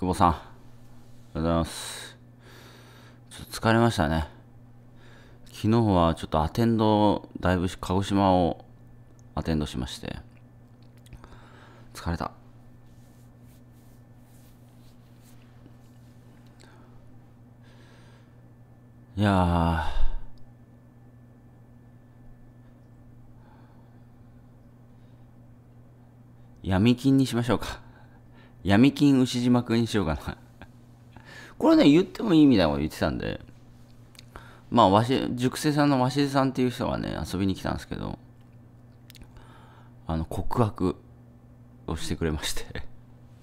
久保さん。ありがとうございます。ちょっと疲れましたね。昨日はちょっとアテンド、だいぶ鹿児島をアテンドしまして。疲れた。いや闇金にしましょうか。闇金牛島くんにしようかな これね、言ってもいいみたいなこと言ってたんで、まあ、わし、熟成さんの鷲出さんっていう人がね、遊びに来たんですけど、あの、告白をしてくれまして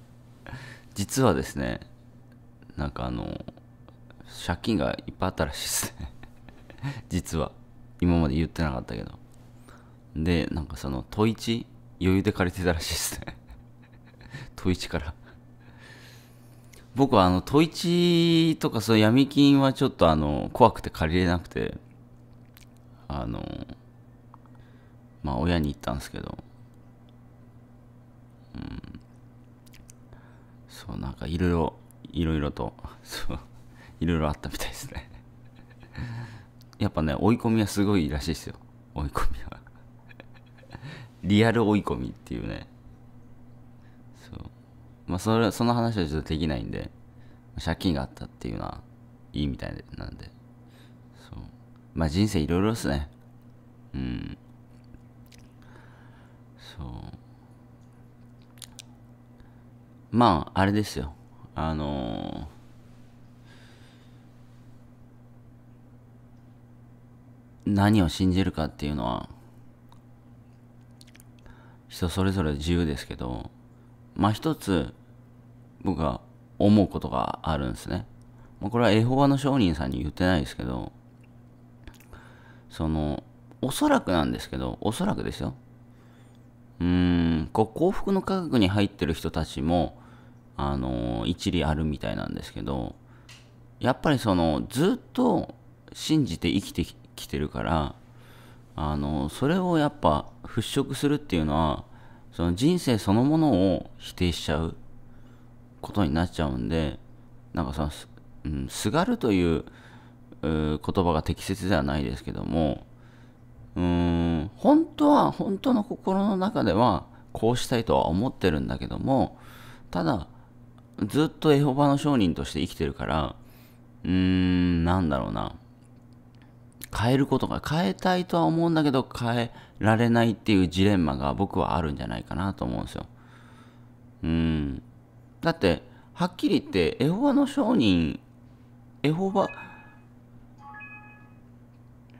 実はですね、なんかあの、借金がいっぱいあったらしいですね 実は。今まで言ってなかったけど。で、なんかその、問一余裕で借りてたらしいですねトから僕はあの、トイとかそう闇金はちょっとあの、怖くて借りれなくて、あの、まあ親に言ったんですけど、うん。そう、なんかいろいろ、いろいろと、そう、いろいろあったみたいですねやっぱね、追い込みはすごいらしいですよ。追い込みはリアル追い込みっていうね。まあ、それ、その話はちょっとできないんで、借金があったっていうのは、いいみたいなんで。そう。まあ、人生いろいろですね。うん。そう。まあ、あれですよ。あのー、何を信じるかっていうのは、人それぞれ自由ですけど、まあ一つ、僕は思うことがあるんですね。まあ、これはエホバの商人さんに言ってないですけど、その、おそらくなんですけど、おそらくですよ。うーん、こう幸福の科学に入ってる人たちも、あの一理あるみたいなんですけど、やっぱりその、ずっと信じて生きてきてるから、あのそれをやっぱ払拭するっていうのは、その人生そのものを否定しちゃう。ことになっちゃうんでなんかそのす、うん、すがるという言葉が適切ではないですけどもうーん本当は本当の心の中ではこうしたいとは思ってるんだけどもただずっとエホバの商人として生きてるからうーんなんだろうな変えることが変えたいとは思うんだけど変えられないっていうジレンマが僕はあるんじゃないかなと思うんですよ。うんだってはっきり言ってエホバの商人エホバ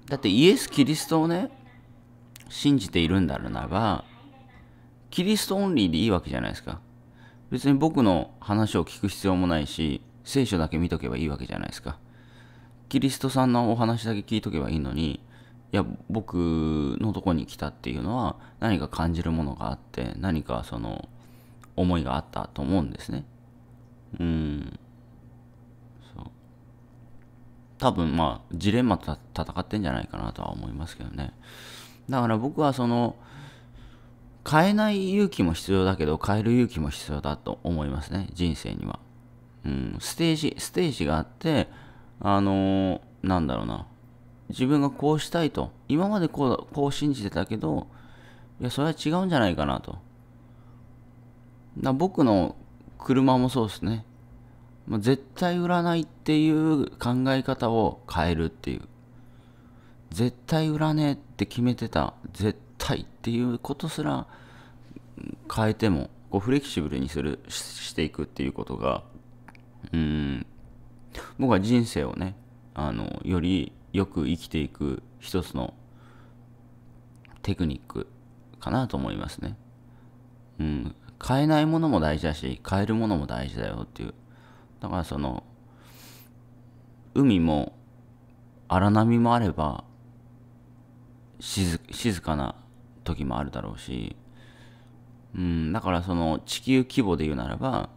だってイエス・キリストをね信じているんだろうならばキリストオンリーでいいわけじゃないですか別に僕の話を聞く必要もないし聖書だけ見とけばいいわけじゃないですかキリストさんのお話だけ聞いとけばいいのにいや僕のとこに来たっていうのは何か感じるものがあって何かその思いがあったと思うんですね。うん。そう。多分まあ、ジレンマと戦ってんじゃないかなとは思いますけどね。だから僕はその、変えない勇気も必要だけど、変える勇気も必要だと思いますね、人生には。うん、ステージ、ステージがあって、あのー、なんだろうな。自分がこうしたいと。今までこう、こう信じてたけど、いや、それは違うんじゃないかなと。な僕の車もそうですね。ま絶対売らないっていう考え方を変えるっていう。絶対売らねえって決めてた。絶対っていうことすら変えても、こうフレキシブルにするし、していくっていうことが、うん、僕は人生をね、あの、よりよく生きていく一つのテクニックかなと思いますね。うん、買えないものも大事だし買えるものも大事だよっていうだからその海も荒波もあれば静かな時もあるだろうし、うん、だからその地球規模で言うならば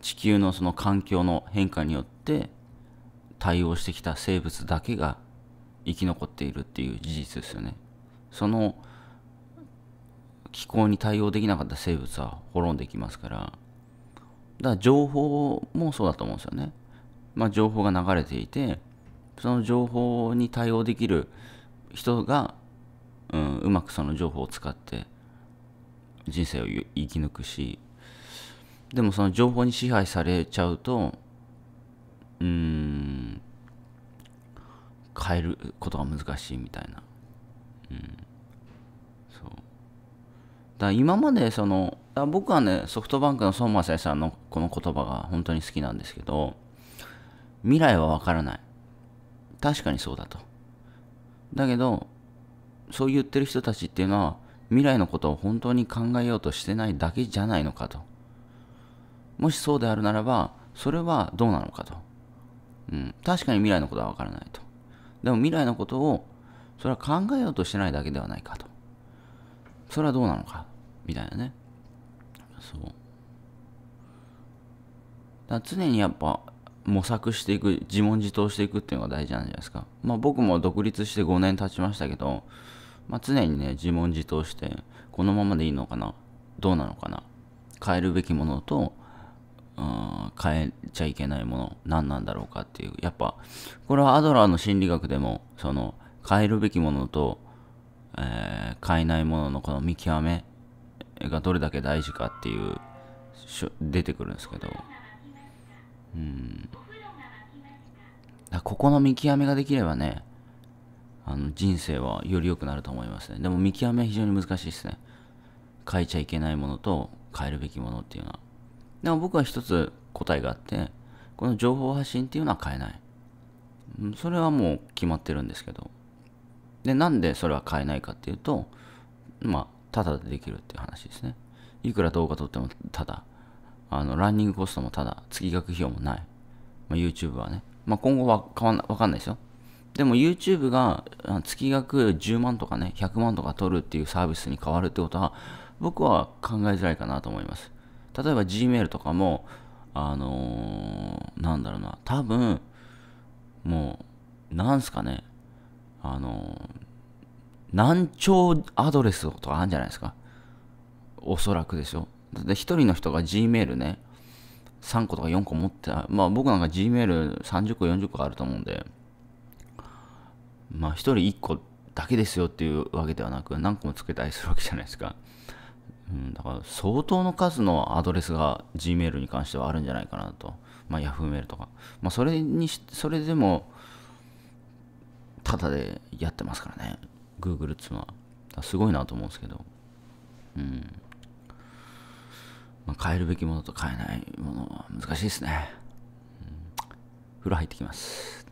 地球のその環境の変化によって対応してきた生物だけが生き残っているっていう事実ですよね。その気候に対応できなかった生物は滅んでいきますからだから情報もそうだと思うんですよね。まあ、情報が流れていてその情報に対応できる人が、うん、うまくその情報を使って人生を生き抜くしでもその情報に支配されちゃうとうん変えることが難しいみたいな。だ今までその僕はねソフトバンクの孫正義さんのこの言葉が本当に好きなんですけど未来はわからない確かにそうだとだけどそう言ってる人たちっていうのは未来のことを本当に考えようとしてないだけじゃないのかともしそうであるならばそれはどうなのかと、うん、確かに未来のことはわからないとでも未来のことをそれは考えようとしてないだけではないかとそれはどうなのかみたいなねそうだ常にやっぱ模索していく自問自答していくっていうのが大事なんじゃないですかまあ僕も独立して5年経ちましたけど、まあ、常にね自問自答してこのままでいいのかなどうなのかな変えるべきものと変えちゃいけないもの何なんだろうかっていうやっぱこれはアドラーの心理学でもその変えるべきものと、えー、変えないもののこの見極めがどれだけ大事かっていう出てくるんですけどうんここの見極めができればねあの人生はより良くなると思いますねでも見極めは非常に難しいですね変えちゃいけないものと変えるべきものっていうのはでも僕は一つ答えがあってこの情報発信っていうのは変えないそれはもう決まってるんですけどでなんでそれは変えないかっていうとまあただでできるっていう話ですね。いくら動画撮ってもただ。あの、ランニングコストもただ。月額費用もない。まあ、YouTube はね。まあ、今後は変わんわかんないですよ。でも YouTube が月額10万とかね、100万とか取るっていうサービスに変わるってことは、僕は考えづらいかなと思います。例えば Gmail とかも、あのー、なんだろうな、多分、もう、なんすかね、あの難聴アドレスとかあるんじゃないですか。おそらくでしょ。で、1人の人が Gmail ね、3個とか4個持って、まあ僕なんか Gmail30 個、40個あると思うんで、まあ1人1個だけですよっていうわけではなく、何個もつけたりするわけじゃないですか。うん、だから相当の数のアドレスが Gmail に関してはあるんじゃないかなと。まあ Yahoo メールとか。まあそれにし、それでも、ただでやってますからね。Google っつうのは。すごいなと思うんですけど。うん。まあ、変えるべきものと変えないものは難しいですね。うん、風呂入ってきます。